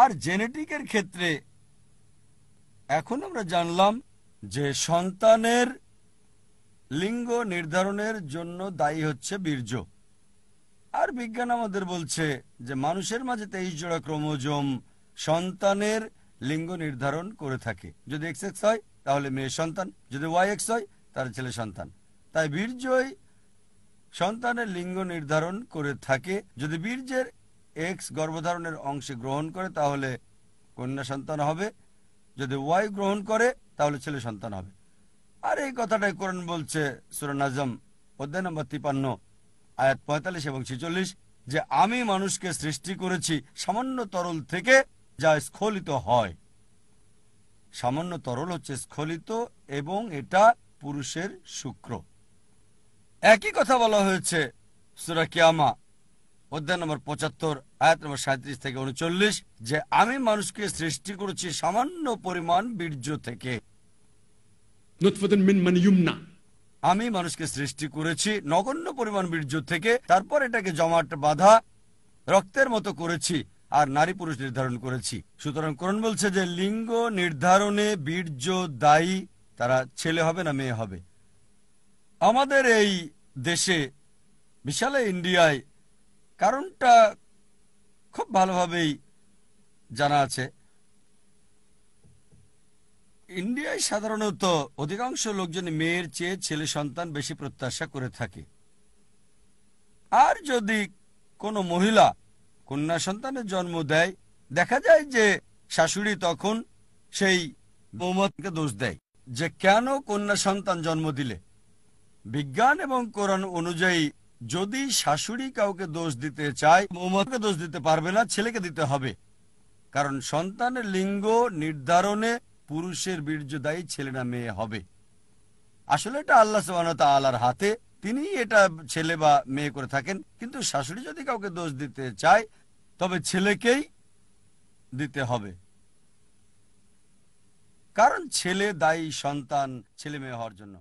আর জেনেটিকের ক্ষেত্রে এখন আমরা জানলাম যে সন্তানের লিঙ্গ নির্ধারণের জন্য দায়ী হচ্ছে বীর্য আর বিজ্ঞান আমাদের বলছে যে মানুষের মাঝে তেইশ জোড়া ক্রোমোজোম সন্তানের লিঙ্গ নির্ধারণ করে থাকে যদি এক্স এক্স হয় তাহলে মেয়ে সন্তান যদি ওয়াই এক্স হয় তার ছেলে সন্তান তাই বীর্যই সন্তানের লিঙ্গ নির্ধারণ করে থাকে যদি বীর্যের এক্স গর্ভধারণের অংশে গ্রহণ করে তাহলে কন্যা সন্তান হবে যদি ওয়াই গ্রহণ করে তাহলে ছেলে সন্তান হবে আর এই কথাটাই কোরআন বলছে সুরান আজম অধ্যায় নম্বর তিপান্ন আয়াত পঁয়তাল্লিশ এবং ছেচল্লিশ যে আমি মানুষকে সৃষ্টি করেছি সামান্য তরল থেকে যা স্খলিত হয় সামান্য তরল হচ্ছে স্খলিত এবং এটা পুরুষের শুক্র একই কথা বলা হয়েছে সুরা কিয়ামা অধ্যায় নম্বর পঁচাত্তর আয়াত নম্বর সাঁত্রিশ থেকে উনচল্লিশ যে আমি মানুষকে সৃষ্টি করেছি সামান্য পরিমাণ বীর্য থেকে আমি মানুষকে সৃষ্টি করেছি নগণ্য পরিমাণ বীর্য থেকে তারপর এটাকে জমাট বাঁধা রক্তের মতো করেছি আর নারী পুরুষ নির্ধারণ করেছি সুতরাং করণ বলছে যে লিঙ্গ নির্ধারণে বীর্য দায়ী তারা ছেলে হবে না মেয়ে হবে আমাদের এই দেশে বিশালে ইন্ডিয়ায় কারণটা খুব ভালোভাবেই জানা আছে ইন্ডিয়ায় সাধারণত অধিকাংশ লোকজন মেয়ের চেয়ে ছেলে সন্তান বেশি প্রত্যাশা করে থাকে আর যদি কোনো মহিলা কন্যা সন্তানের জন্ম দেয় দেখা যায় যে শাশুড়ি তখন সেই মৌমতকে দোষ দেয় যে কেন কন্যা সন্তান জন্ম দিলে বিজ্ঞান এবং কোরআন অনুযায়ী যদি শাশুড়ি কাউকে দোষ দিতে চায় মৌমাকে দোষ দিতে পারবে না ছেলেকে দিতে হবে কারণ সন্তানের লিঙ্গ নির্ধারণে পুরুষের বীর্যদায়ী ছেলে না মেয়ে হবে আসলে এটা আল্লাহ আল্লাহর হাতে তিনি এটা ছেলে বা মেয়ে করে থাকেন কিন্তু শাশুড়ি যদি কাউকে দোষ দিতে চায় তবে ছেলেকেই দিতে হবে কারণ ছেলে দায়ী সন্তান ছেলে মেয়ে হওয়ার জন্য